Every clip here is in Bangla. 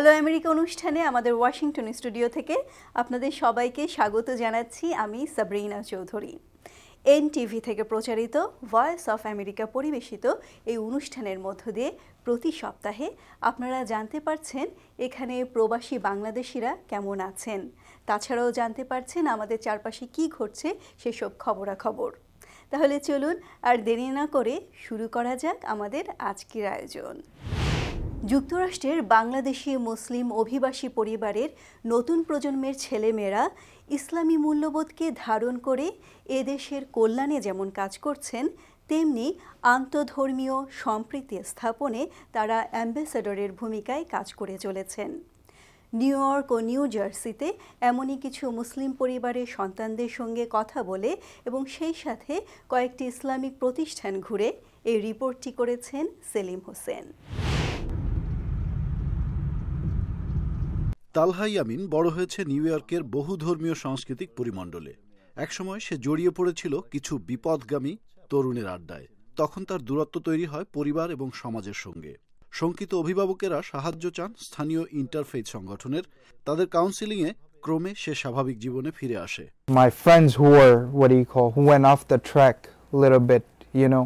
হ্যালো আমেরিকা অনুষ্ঠানে আমাদের ওয়াশিংটন স্টুডিও থেকে আপনাদের সবাইকে স্বাগত জানাচ্ছি আমি সাবরিনা চৌধুরী এন টিভি থেকে প্রচারিত ভয়েস অফ আমেরিকা পরিবেশিত এই অনুষ্ঠানের মধ্য দিয়ে প্রতি সপ্তাহে আপনারা জানতে পারছেন এখানে প্রবাসী বাংলাদেশিরা কেমন আছেন তাছাড়াও জানতে পারছেন আমাদের চারপাশে কি ঘটছে সেসব খবরাখবর তাহলে চলুন আর দেরি না করে শুরু করা যাক আমাদের আজকের আয়োজন যুক্তরাষ্ট্রের বাংলাদেশি মুসলিম অভিবাসী পরিবারের নতুন প্রজন্মের ছেলেমেয়েরা ইসলামী মূল্যবোধকে ধারণ করে এদেশের কল্যাণে যেমন কাজ করছেন তেমনি আন্তধর্মীয় সম্প্রীতি স্থাপনে তারা অ্যাম্বাসেডরের ভূমিকায় কাজ করে চলেছেন নিউ ইয়র্ক ও নিউ জার্সিতে এমনই কিছু মুসলিম পরিবারের সন্তানদের সঙ্গে কথা বলে এবং সেই সাথে কয়েকটি ইসলামিক প্রতিষ্ঠান ঘুরে এই রিপোর্টটি করেছেন সেলিম হোসেন তালহা ইয়ামিন বড় হয়েছে নিউ ইয়র্কের বহুধর্মীয় সাংস্কৃতিক পরিমণ্ডলে একসময় সে জড়িয়ে পড়েছিল কিছু বিপদগামী তরুণের আড্ডায় তখন তার দূরত্ব তৈরি হয় পরিবার এবং সমাজের সঙ্গে শঙ্কিত অভিভাবকেরা সাহায্য চান স্থানীয় ইন্টারফেজ সংগঠনের তাদের কাউন্সিলিংয়ে ক্রমে সে স্বাভাবিক জীবনে ফিরে আসে my friends who are what you call who went off the track little bit you know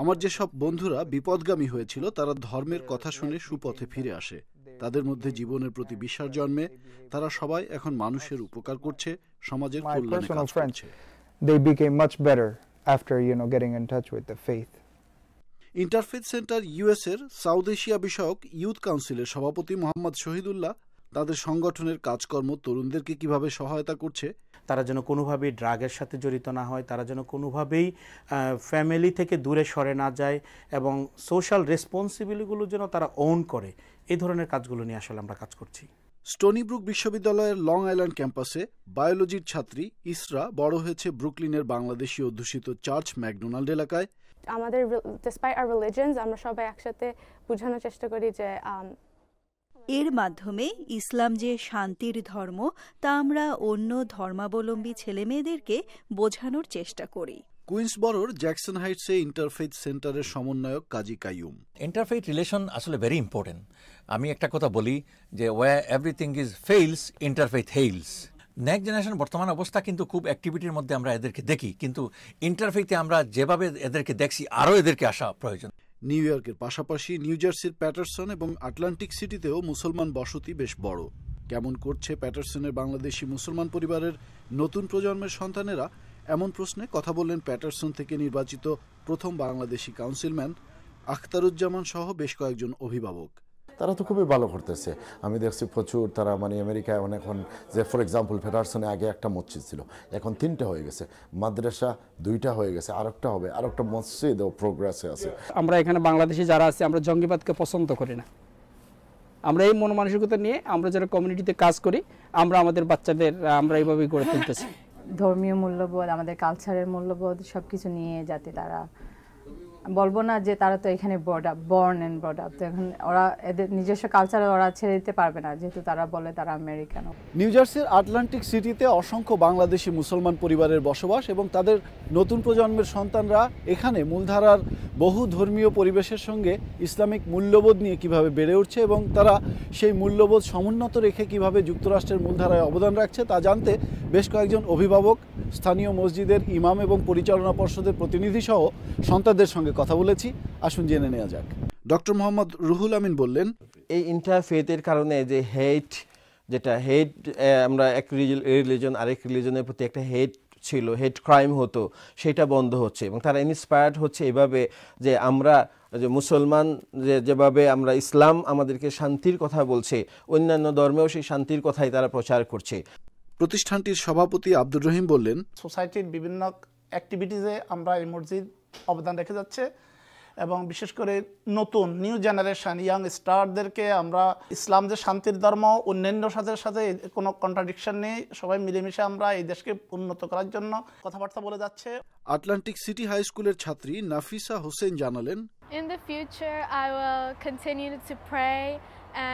আমার যে সব বন্ধুরা বিপদগামী হয়েছিল তারা ধর্মের কথা শুনে সুপথে ফিরে আসে তাদের মধ্যে জীবনের প্রতি বিশ্বাস জন্মে তারা সবাই এখন মানুষের উপকার করছে সমাজের ইন্টারফেথ সেন্টার ইউএস এর সাউথ এশিয়া বিষয়ক ইউথ কাউন্সিলের সভাপতি মোহাম্মদ শহীদুল্লাহ তাদের সংগঠনের কাজকর্ম তরুণদেরকে কিভাবে সহায়তা করছে তারা যেন কোনোভাবেই ড্রাগের সাথে জড়িত না হয় তারা যেন কোনোভাবেই ফ্যামিলি থেকে দূরে সরে না যায় এবং সোশ্যাল রেসপন্সিবিলিগুলো যেন তারা ওন করে এই ধরনের কাজগুলো নিয়ে আসলে আমরা কাজ করছি স্টোনিব্রুক বিশ্ববিদ্যালয়ের লং আইল্যান্ড ক্যাম্পাসে বায়োলজির ছাত্রী ইসরা বড় হয়েছে ব্রুকলিনের বাংলাদেশি অধ্যুষিত চার্চ ম্যাকডোনাল্ড এলাকায় আমাদের ডিসপাইট আর রিলিজনস আমরা সবাই একসাথে বোঝানোর চেষ্টা করি যে um, এর মাধ্যমে ইসলাম যে শান্তির ধর্ম তা আমরা অন্য ধর্মাবলম্বী ছেলেমেয়েদেরকে বোঝানোর চেষ্টা করি কুইন্সবরোর জ্যাকসন হাইটসে ইন্টারফেথ সেন্টারের সমন্বয়ক কাজী কাইয়ুম ইন্টারফেথ রিলেশন আসলে ভেরি ইম্পর্টেন্ট আমি একটা কথা বলি যে way everything is fails interfaith hails next generation বর্তমান অবস্থা কিন্তু খুব অ্যাক্টিভিটির মধ্যে আমরা এদেরকে দেখি কিন্তু ইন্টারফেথে আমরা যেভাবে এদেরকে দেখছি আরও এদেরকে আসা প্রয়োজন নিউ ইয়র্কের পাশাপাশি নিউ জার্সির প্যাটারসন এবং আটলান্টিক সিটিতেও মুসলমান বসতি বেশ বড় কেমন করছে প্যাটারসনের বাংলাদেশি মুসলমান পরিবারের নতুন প্রজন্মের সন্তানেরা এমন প্রশ্নে কথা বললেন প্যাটারসন থেকে নির্বাচিত প্রথম বাংলাদেশি কাউন্সিলম্যান আখতারুজ্জামান সহ বেশ কয়েকজন অভিভাবক তারা তো খুবই ভালো করতেছে আমি দেখছি প্রচুর তারা মানে আমেরিকায় অনেক এখন যে ফর এক্সাম্পল ফেডারসনে আগে একটা মসজিদ ছিল এখন তিনটা হয়ে গেছে মাদ্রাসা দুইটা হয়ে গেছে আরেকটা হবে আর একটা মসজিদ ও প্রোগ্রেসে আছে আমরা এখানে বাংলাদেশে যারা আছে আমরা জঙ্গিবাদকে পছন্দ করি না আমরা এই মন মানসিকতা নিয়ে আমরা যারা কমিউনিটিতে কাজ করি আমরা আমাদের বাচ্চাদের আমরা এইভাবেই গড়ে তুলতেছি ধর্মীয় মূল্যবোধ আমাদের কালচারের মূল্যবোধ সব কিছু নিয়ে যাতে তারা বলবো না যে তারা তো এখানে brought born and brought up তো এখন ওরা এদের নিজস্ব কালচার ওরা ছেড়ে দিতে পারবে না যেহেতু তারা বলে তারা আমেরিকান নিউ জার্সির আটলান্টিক সিটিতে অসংখ্য বাংলাদেশি মুসলমান পরিবারের বসবাস এবং তাদের নতুন প্রজন্মের সন্তানরা এখানে মূলধারার বহু ধর্মীয় পরিবেশের সঙ্গে ইসলামিক মূল্যবোধ নিয়ে কিভাবে বেড়ে উঠছে এবং তারা সেই মূল্যবোধ সমুন্নত রেখে কিভাবে যুক্তরাষ্ট্রের মূলধারায় অবদান রাখছে তা জানতে বেশ কয়েকজন অভিভাবক স্থানীয় মসজিদের ইমাম এবং পরিচালনা পর্ষদের প্রতিনিধিসহ সন্তানদের সঙ্গে কথা বলেছি আসুন জেনে নেওয়া যাক ডক্টর মোহাম্মদ রুহুল আমিন বললেন এই ইন্টারফেথের কারণে যে হেট যেটা হেট আমরা এক রিলিজন আরেক রিলিজনের প্রতি একটা হেট ছিল হেট ক্রাইম হতো সেটা বন্ধ হচ্ছে এবং তারা ইন্সপায়ার্ড হচ্ছে এভাবে যে আমরা যে মুসলমান যে যেভাবে আমরা ইসলাম আমাদেরকে শান্তির কথা বলছে অন্যান্য ধর্মেও সেই শান্তির কথাই তারা প্রচার করছে প্রতিষ্ঠানটির সভাপতি আব্দুর রহিম বললেন সোসাইটির বিভিন্ন অ্যাক্টিভিটিসে আমরা এই মসজিদ অবদান রেখে যাচ্ছে এবং বিশেষ করে নতুন নিউ জেনারেশন ইয়াং স্টারদেরকে আমরা ইসলাম যে শান্তির ধর্ম অন্যান্য সাথে সাথে কোনো কন্ট্রাডিকশন নেই সবাই মিলেমিশে আমরা এই দেশকে উন্নত করার জন্য কথাবার্তা বলে যাচ্ছে আটলান্টিক সিটি হাই স্কুলের ছাত্রী নাফিসা হোসেন জানালেন In the future, I will continue to pray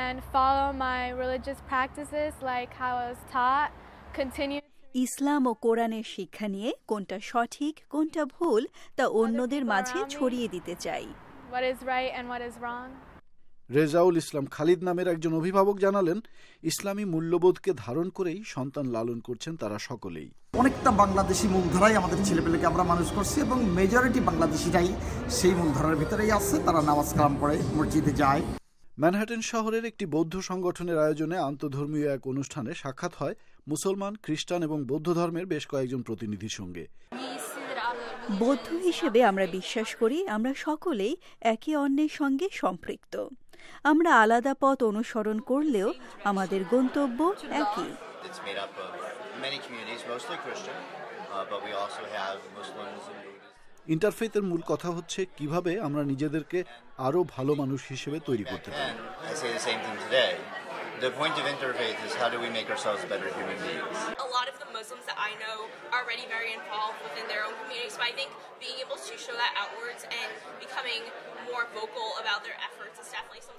and follow my religious practices like how I was taught. ইসলাম ও কোরআনের শিক্ষা নিয়ে কোনটা সঠিক কোনটা ভুল তা অন্যদের মাঝে ছড়িয়ে দিতে চাই রেজাউল ইসলাম খালিদ নামের একজন অভিভাবক জানালেন ইসলামী মূল্যবোধকে ধারণ করেই সন্তান লালন করছেন তারা সকলেই অনেকটা বাংলাদেশি মূলধারাই আমাদের ছেলেপেলেকে আমরা মানুষ করছি এবং মেজরিটি বাংলাদেশিরাই সেই মূলধারার ভিতরেই আছে তারা নামাজ কালাম পড়ে মসজিদে যায় ম্যানহাটন শহরের একটি বৌদ্ধ সংগঠনের আয়োজনে আন্তধর্মীয় এক অনুষ্ঠানে সাক্ষাৎ হয় মুসলমান খ্রিস্টান এবং বৌদ্ধ ধর্মের বেশ কয়েকজন প্রতিনিধির সঙ্গে বৌদ্ধ হিসেবে আমরা বিশ্বাস করি আমরা সকলেই একে অন্যের সঙ্গে সম্পৃক্ত আমরা আলাদা পথ অনুসরণ করলেও আমাদের গন্তব্য একই many communities, mostly Christian, uh, but we also have Muslims and ইন্টারফেথের মূল কথা হচ্ছে কিভাবে আমরা নিজেদেরকে আরও ভালো মানুষ হিসেবে তৈরি করতে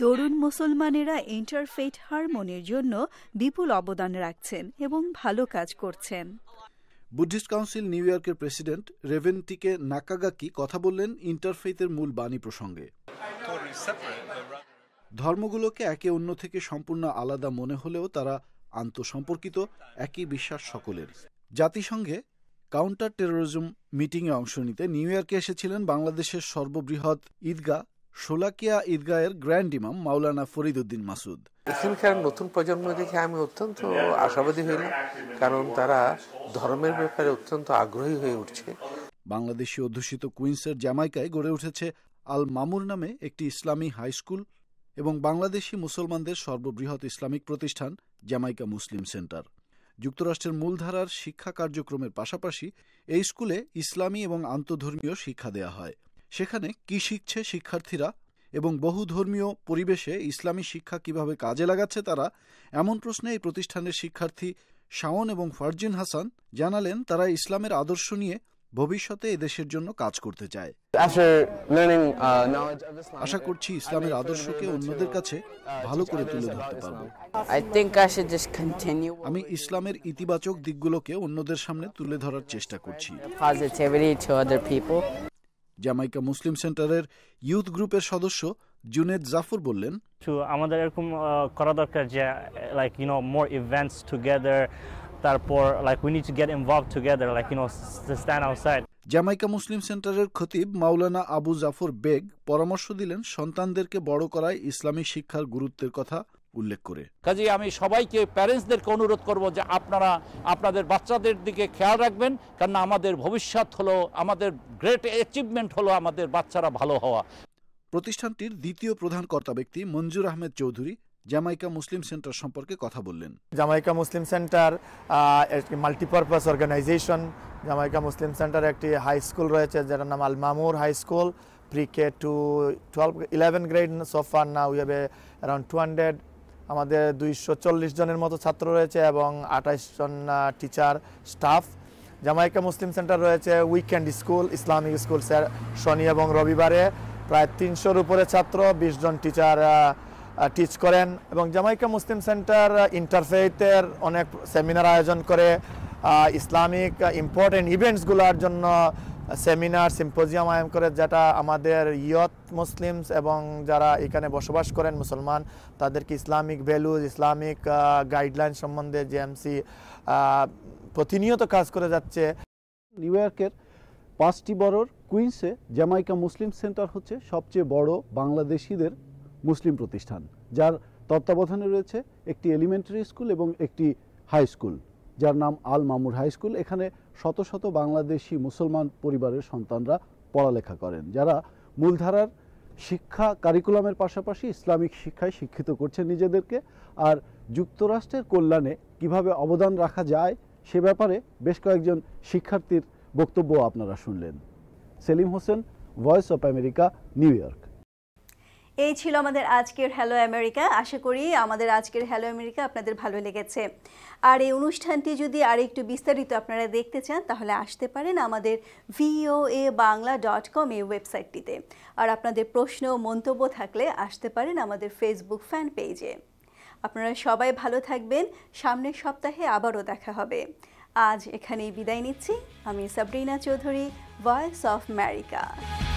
তরুণ মুসলমানেরা ইন্টারফেট হারমোনের জন্য বিপুল অবদান রাখছেন এবং ভালো কাজ করছেন বুদ্ধিস্ট কাউন্সিল নিউ ইয়র্কের প্রেসিডেন্ট রেভেন্টিকে নাকাগাকি কথা বললেন ইন্টারফেইথের মূল বাণী প্রসঙ্গে ধর্মগুলোকে একে অন্য থেকে সম্পূর্ণ আলাদা মনে হলেও তারা আন্তঃসম্পর্কিত একই বিশ্বাস সকলের জাতিসংঘে কাউন্টার টেরোরিজম মিটিংয়ে অংশ নিতে নিউ ইয়র্কে এসেছিলেন বাংলাদেশের সর্ববৃহৎ ঈদগাহ শোলাকিয়া ঈদগাহের গ্র্যান্ড ইমাম মাওলানা ফরিদুদ্দিন মাসুদ এখানকার নতুন প্রজন্ম দেখে আমি অত্যন্ত আশাবাদী হইলাম কারণ তারা ধর্মের ব্যাপারে অত্যন্ত আগ্রহী হয়ে উঠছে বাংলাদেশি অধ্যুষিত কুইন্সের জামাইকায় গড়ে উঠেছে আল মামুর নামে একটি ইসলামী হাই স্কুল এবং বাংলাদেশি মুসলমানদের সর্ববৃহৎ ইসলামিক প্রতিষ্ঠান জামাইকা মুসলিম সেন্টার যুক্তরাষ্ট্রের মূলধারার শিক্ষা কার্যক্রমের পাশাপাশি এই স্কুলে ইসলামী এবং আন্তধর্মীয় শিক্ষা দেয়া হয় সেখানে কি শিখছে শিক্ষার্থীরা এবং বহুধর্মীয় পরিবেশে ইসলামী শিক্ষা কিভাবে কাজে লাগাচ্ছে তারা এমন প্রশ্নে এই প্রতিষ্ঠানের শিক্ষার্থী শাওন এবং ফারজিন হাসান জানালেন তারা ইসলামের আদর্শ নিয়ে ভবিষ্যতে এদেশের জন্য কাজ করতে চায় uh, আশা করছি ইসলামের আদর্শকে অন্যদের কাছে uh, ভালো করে তুলে ধরতে আমি ইসলামের ইতিবাচক দিকগুলোকে অন্যদের সামনে তুলে ধরার চেষ্টা করছি জামাইকা মুসলিম সেন্টারের ইউথ গ্রুপের সদস্য জুনেদ জাফর বললেন আমাদের এরকম করা দরকার যে like you know more events together তারপর like we need to get involve together like you know stand outside Jamaica Muslim সেন্টারের খতিব মাওলানা আবু জাফর বেগ পরামর্শ দিলেন সন্তানদেরকে বড় করায় ইসলামী শিক্ষার গুরুত্বের কথা উল্লেখ করে কাজে আমি সবাইকে প্যারেন্টসদেরকে অনুরোধ করব যে আপনারা আপনাদের বাচ্চাদের দিকে খেয়াল রাখবেন কেননা আমাদের ভবিষ্যৎ হলো আমাদের গ্রেট অ্যাচিভমেন্ট হলো আমাদের বাচ্চারা ভালো হওয়া প্রতিষ্ঠানটির দ্বিতীয় প্রধান কর্তা ব্যক্তি Manzoor Ahmed Chowdhury Jamaica Muslim center সম্পর্কে কথা বললেন Jamaica Muslim center multipurpose organization Jamaica Muslim center একটি হাই স্কুল রয়েছে যার নাম Al Mamur high school pre K to twelve eleven grade so far না we have around two hundred আমাদের দুইশো জনের মতো ছাত্র রয়েছে এবং আঠাইশ জন teacher staff Jamaica Muslim center রয়েছে weekend school Islamic school sir শনি এবং রবিবারে প্রায় তিনশোর উপরে ছাত্র বিশ জন টিচার টিচ করেন এবং জামাইকা মুসলিম সেন্টার ইন্টারফেথের অনেক সেমিনার আয়োজন করে ইসলামিক ইম্পর্টেন্ট ইভেন্টসগুলোর জন্য সেমিনার সিম্পোজিয়াম আয়োজন করে যেটা আমাদের ইয়ত মুসলিমস এবং যারা এখানে বসবাস করেন মুসলমান তাদেরকে ইসলামিক ভ্যালুজ ইসলামিক গাইডলাইন সম্বন্ধে জেএমসি প্রতিনিয়ত কাজ করে যাচ্ছে নিউ ইয়র্কের পাঁচটি বড়োর কুইন্সে জ্যামাইকা মুসলিম সেন্টার হচ্ছে সবচেয়ে বড় বাংলাদেশিদের মুসলিম প্রতিষ্ঠান যার তত্ত্বাবধানে রয়েছে একটি এলিমেন্টারি স্কুল এবং একটি হাই স্কুল যার নাম আল মামুর হাই স্কুল এখানে শত শত বাংলাদেশি মুসলমান পরিবারের সন্তানরা পড়ালেখা করেন যারা মূলধারার শিক্ষা কারিকুলামের পাশাপাশি ইসলামিক শিক্ষায় শিক্ষিত করছে নিজেদেরকে আর যুক্তরাষ্ট্রের কল্যাণে কিভাবে অবদান রাখা যায় সে ব্যাপারে বেশ কয়েকজন শিক্ষার্থীর বক্তব্য আপনারা শুনলেন Selim Hossain voice of America New York এই ছিল আমাদের আজকের হ্যালো আমেরিকা আশা করি আমাদের আজকের হ্যালো আমেরিকা আপনাদের ভালো লেগেছে আর এই অনুষ্ঠানটি যদি আর একটু বিস্তারিত আপনারা দেখতে চান তাহলে আসতে পারেন আমাদের ভিওএ বাংলা ডট কম এই ওয়েবসাইটটিতে আর আপনাদের প্রশ্ন মন্তব্য থাকলে আসতে পারেন আমাদের ফেসবুক ফ্যান পেজে আপনারা সবাই ভালো থাকবেন সামনের সপ্তাহে আবারও দেখা হবে আজ এখানেই বিদায় নিচ্ছি আমি Sabrina Chowdhury voice of America